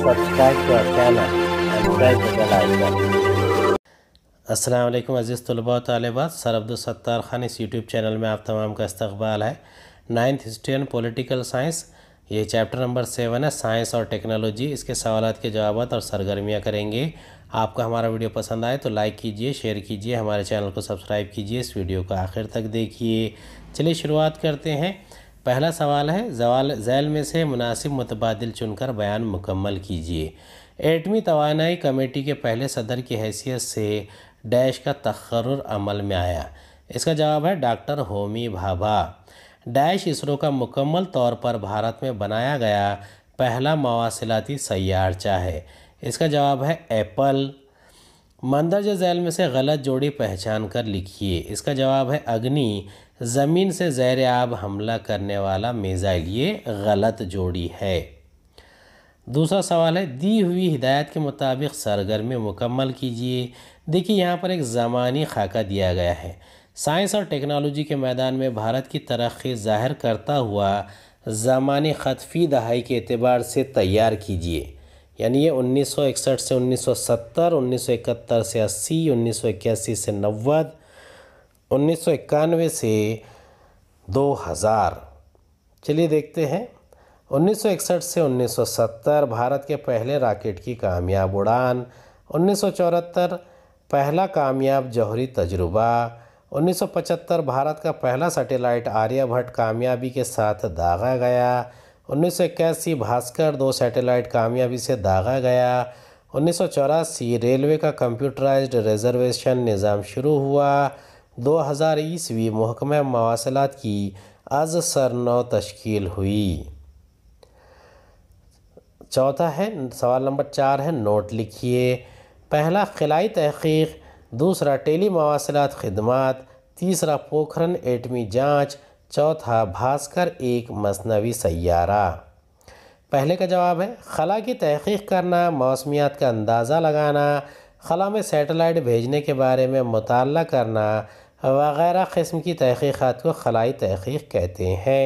subscribe to our channel and press the bell icon. Aslam अज़ीज़ तलबा तलबात sir Abdul Sattar Khan इस YouTube channel में आप तमाम का इस्तबाल है ninth history and political science ये चैप्टर नंबर सेवन है साइंस और टेक्नोलॉजी इसके सवाल के जवाब और सरगर्मियाँ करेंगे आपका हमारा वीडियो पसंद आए तो लाइक कीजिए शेयर कीजिए हमारे चैनल को सब्सक्राइब कीजिए इस वीडियो को आखिर तक देखिए चलिए शुरुआत करते हैं पहला सवाल है जवाल जैल में से मुनासिब मुतबादल चुनकर बयान मुकम्मल कीजिए एटमी तोानाई कमेटी के पहले सदर की हैसियत से डैश का तखर अमल में आया इसका जवाब है डॉक्टर होमी भाभा डैश इसरो का मुकम्मल तौर पर भारत में बनाया गया पहला मवासिलाती सयारचा है इसका जवाब है एप्पल मंदरजा जैल में से गलत जोड़ी पहचान कर लिखिए इसका जवाब है अग्नि ज़मीन से जैर आब हमला करने वाला मेज़ाइल ये गलत जोड़ी है दूसरा सवाल है दी हुई हिदायत के मुताबिक सरगर्मी मुकम्मल कीजिए देखिए यहाँ पर एक ज़मानी खाका दिया गया है साइंस और टेक्नोलॉजी के मैदान में भारत की तरक्की ज़ाहिर करता हुआ ज़मानी खतफी दहाई के अतबार से तैयार कीजिए यानी ये 1961 से 1970, 1971 से 80, 1981 से 90, उन्नीस से 2000 चलिए देखते हैं 1961 से 1970 भारत के पहले रॉकेट की कामयाब उड़ान उन्नीस पहला कामयाब जौहरी तजुर्बा 1975 भारत का पहला सैटेलाइट आर्यभट्ट कामयाबी के साथ दागा गया उन्नीस सौ इक्यासी भास्कर दो सैटेलाइट कामयाबी से दागा गया उन्नीस रेलवे का कंप्यूटराइज्ड रिजर्वेशन निज़ाम शुरू हुआ 2000 हज़ार ईस्वी महकमे मवासलात की अज नौ तश्ल हुई चौथा है सवाल नंबर चार है नोट लिखिए पहला खिलाई तहकीक दूसरा टेली मवासलात खदमात तीसरा पोखरन एटमी जाँच चौथा भास्कर एक मसनवी सैारा पहले का जवाब है खला की तहकीक करना मौसमियात का अंदाज़ा लगाना खला में सैटेलाइट भेजने के बारे में मुताल करना वगैरह क़स्म की तहकीक़ात को खलाई तहकीक कहते हैं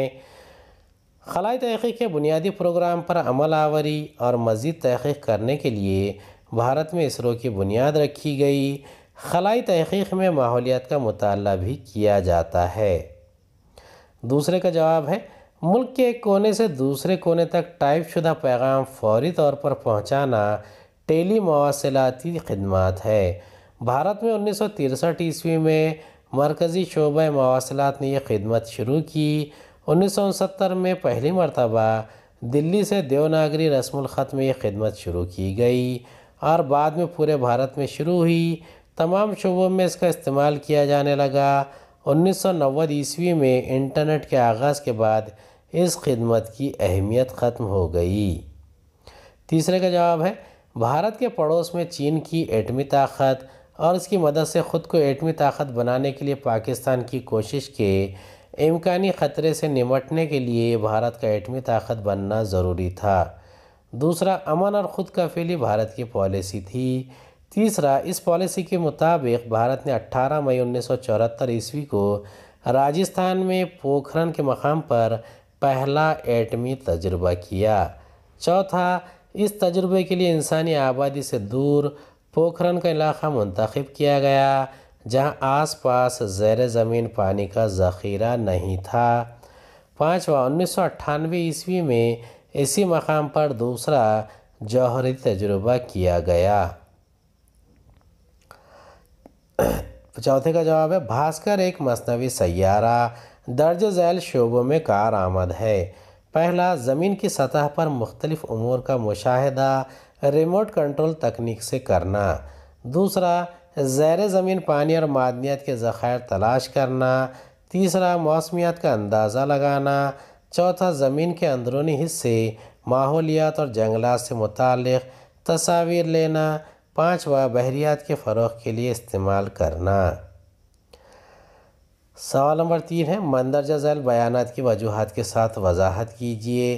खलाई तहकीक के बुनियादी प्रोग्राम पर अमल आवरी और मज़ीद तहकीक करने के लिए भारत में इसरो की बुनियाद रखी गई खलाई तहकीक में माहौलियात का मुताल भी किया जाता है दूसरे का जवाब है मुल्क के एक कोने से दूसरे कोने तक टाइपशुदा पैगाम फौरी तौर पर पहुँचाना टेली मवासलाती खदमात है भारत में उन्नीस सौ तिरसठ ईस्वी में मरकज़ी शोब मवासलात ने यह खदमत शुरू की उन्नीस सौ उनसत्तर में पहली मरतबा दिल्ली से देवनागरी रस्मखत में यह खदमत शुरू की गई और बाद में पूरे भारत में शुरू हुई तमाम शोबों में इसका इस्तेमाल किया जाने लगा 1990 ईस्वी में इंटरनेट के आगाज़ के बाद इस खिदमत की अहमियत ख़त्म हो गई तीसरे का जवाब है भारत के पड़ोस में चीन की एटमी ताकत और इसकी मदद से ख़ुद को एटमी ताकत बनाने के लिए पाकिस्तान की कोशिश के इम्कानी ख़तरे से निमटने के लिए भारत का एटमी ताकत बनना ज़रूरी था दूसरा अमन और ख़ुद का फैली भारत की पॉलिसी थी तीसरा इस पॉलिसी के मुताबिक भारत ने 18 मई उन्नीस ईस्वी को राजस्थान में पोखरण के मकाम पर पहला एटमी तजुर्बा किया चौथा इस तजुर्बे के लिए इंसानी आबादी से दूर पोखरण का इलाका मंतखब किया गया जहां आसपास जैर ज़मीन पानी का ज़ख़ीरा नहीं था पाँचवा उन्नीस ईस्वी में इसी मकाम पर दूसरा जौहरी तजुर्बा किया गया तो चौथे का जवाब है भास्कर एक मसनवी सैारा दर्ज झैल शोबों में कार आमद है पहला ज़मीन की सतह पर मुख्तलिफ़ उमूर का मुशाहिदा रिमोट कंट्रोल तकनीक से करना दूसरा ज़ैर ज़मीन पानी और मादनीत के ज़ख़ायर तलाश करना तीसरा मौसमियात का अंदाज़ा लगाना चौथा ज़मीन के अंदरूनी हिस्से माहौलियात और जंगलात से मुतल तस्वीर लेना पाँचवा बहरियात के फ़रोग के लिए इस्तेमाल करना सवाल नंबर तीन है मंदरजा झैल बयान की वजूहत के साथ वजाहत कीजिए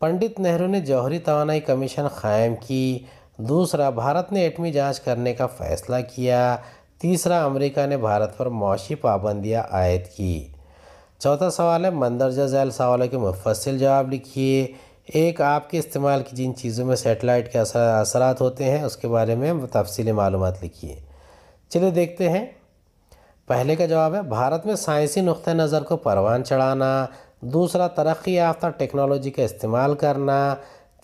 पंडित नेहरू ने जौहरी तोानाई कमीशन क़ायम की दूसरा भारत ने एटमी जांच करने का फ़ैसला किया तीसरा अमेरिका ने भारत पर मुशी पाबंदियाँ आयद की चौथा सवाल है मंदरजा झैल सवालों के मुफसल जवाब लिखिए एक आपके इस्तेमाल की जिन चीज़ों में सेटेलाइट के असर होते हैं उसके बारे में तफसी मालूम लिखिए चलिए देखते हैं पहले का जवाब है भारत में साइंसी नुक़ नज़र को परवान चढ़ाना दूसरा तरक्की याफ्ता टेक्नोलॉजी का इस्तेमाल करना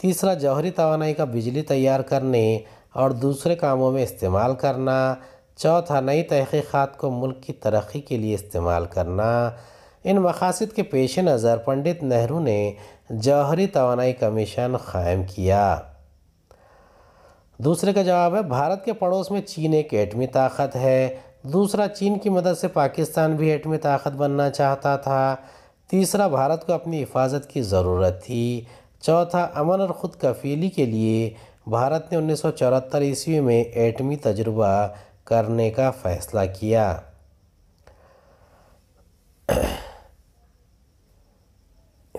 तीसरा जौहरी तोानाई का बिजली तैयार करने और दूसरे कामों में इस्तेमाल करना चौथा नई तहकीक़ात को मुल्क की तरक्की के लिए इस्तेमाल करना इन मकासद के पेश नज़र पंडित नेहरू ने जौहरी तोानाई कमीशन क़ायम किया दूसरे का जवाब है भारत के पड़ोस में चीन एक एटमी ताकत है दूसरा चीन की मदद से पाकिस्तान भी एटमी ताकत बनना चाहता था तीसरा भारत को अपनी हिफाजत की ज़रूरत थी चौथा अमन और ख़ुद कफीली के लिए भारत ने उन्नीस सौ ईस्वी में एटमी तजुर्बा करने का फ़ैसला किया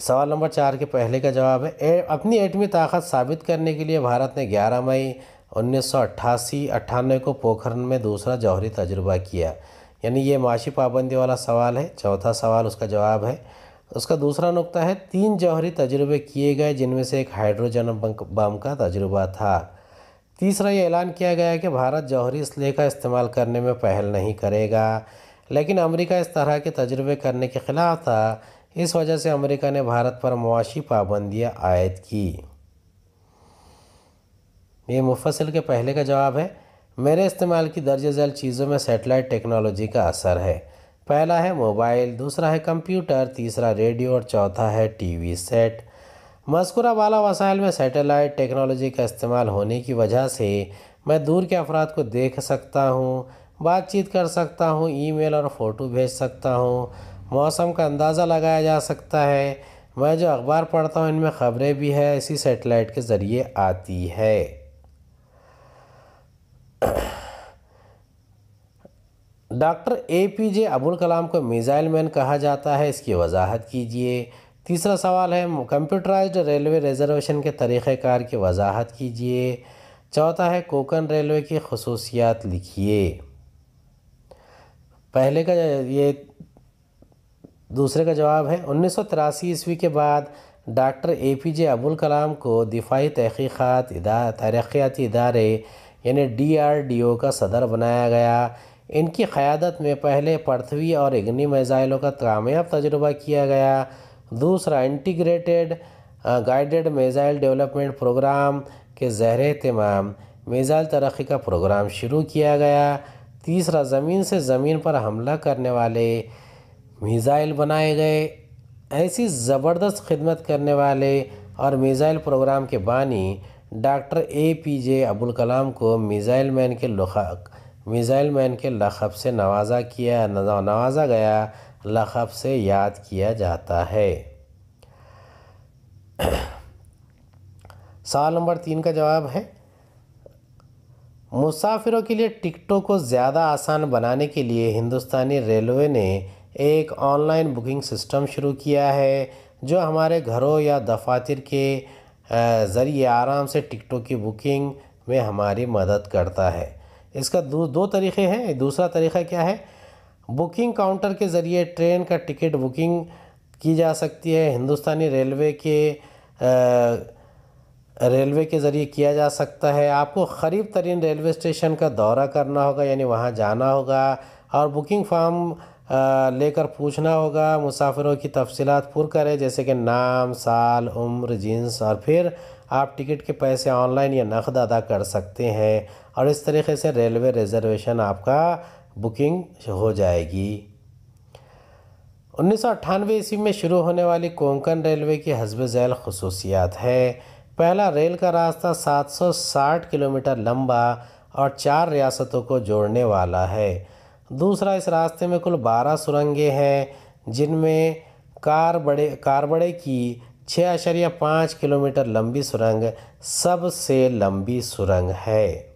सवाल नंबर चार के पहले का जवाब है ए, अपनी एटमी ताकत साबित करने के लिए भारत ने 11 मई उन्नीस सौ को पोखरण में दूसरा जौहरी तजुर्बा किया यानी ये माशी पाबंदी वाला सवाल है चौथा सवाल उसका जवाब है उसका दूसरा नुकता है तीन जौहरी तजुर्बे किए गए जिनमें से एक हाइड्रोजन बम का तजुर्बा था तीसरा ये ऐलान किया गया कि भारत जौहरी इसलिए का इस्तेमाल करने में पहल नहीं करेगा लेकिन अमेरिका इस तरह के तजुर्बे करने के ख़िलाफ़ था इस वजह से अमेरिका ने भारत पर मुआशी पाबंदियाँ आयद की ये मुफसल के पहले का जवाब है मेरे इस्तेमाल की दर्ज झेल चीज़ों में सेटेलाइट टेक्नोलॉजी का असर है पहला है मोबाइल दूसरा है कंप्यूटर तीसरा रेडियो और चौथा है टीवी सेट मस्कुरा वाला वसाइल में सैटेलाइट टेक्नोलॉजी का इस्तेमाल होने की वजह से मैं दूर के अफराद को देख सकता हूँ बातचीत कर सकता हूँ ईमेल और फ़ोटो भेज सकता हूँ मौसम का अंदाज़ा लगाया जा सकता है मैं जो अखबार पढ़ता हूँ इनमें ख़बरें भी है इसी सेटेलाइट के ज़रिए आती है doctor A P J Abul Kalam को मिज़ाइल मैन कहा जाता है इसकी वजाहत कीजिए तीसरा सवाल है कंप्यूटराइज्ड रेलवे रिजर्वेशन के तरीक़ार की वजाहत कीजिए चौथा है कोकन रेलवे की खसूसियात लिखिए पहले का ये दूसरे का जवाब है उन्नीस सौ तिरासी ईस्वी के बाद doctor A P J Abul Kalam को दिफाही तहकीक़ात तरक़ियाती इदारे यानी डी आर डी ओ का सदर बनाया गया इनकी क़्यादत में पहले पृथ्वी और इग्नि मेज़ाइलों का कामयाब तजुर्बा किया गया दूसरा integrated guided missile development programme के जहर तमाम मिज़ाइल तरक्की का प्रोग्राम शुरू किया गया तीसरा ज़मीन से ज़मीन पर हमला करने वाले मिज़ाइल बनाए गए ऐसी ज़बरदस्त खिदमत करने वाले और मिज़ाइल प्रोग्राम के बानी doctor A P J Abdul Kalam को मिज़ाइल मैन के लखाक मिज़ाइल मैन के लखब से नवाजा किया नवाजा गया लखब से याद किया जाता है सवाल नंबर तीन का जवाब है मुसाफिरों के लिए टिकटों को ज़्यादा आसान बनाने के लिए हिंदुस्तानी रेलवे ने एक ऑनलाइन बुकिंग सिस्टम शुरू किया है जो हमारे घरों या दफातर के ज़रिए आराम से टिकटों की बुकिंग में हमारी मदद करता है इसका दो दो तरीके हैं दूसरा तरीका क्या है बुकिंग काउंटर के ज़रिए ट्रेन का टिकट बुकिंग की जा सकती है हिंदुस्तानी रेलवे के रेलवे के ज़रिए किया जा सकता है आपको ख़रीब तरीन रेलवे स्टेशन का दौरा करना होगा यानी वहाँ जाना होगा और बुकिंग फॉर्म लेकर पूछना होगा मुसाफिरों की तफसीत पुर करें जैसे कि नाम साल उम्र जिन्स और फिर आप टिकट के पैसे ऑनलाइन या नकद अदा कर सकते हैं और इस तरीके से रेलवे रिज़र्वेशन आपका बुकिंग हो जाएगी उन्नीस सौ ईस्वी में शुरू होने वाली कोंकण रेलवे की हसब झैल खसूसियात है पहला रेल का रास्ता 760 किलोमीटर लंबा और चार रियासतों को जोड़ने वाला है दूसरा इस रास्ते में कुल बारह सुरंगें हैं जिनमें कारबड़े कारबड़े की छः अशरिया पाँच किलोमीटर लंबी सुरंग सबसे लंबी सुरंग है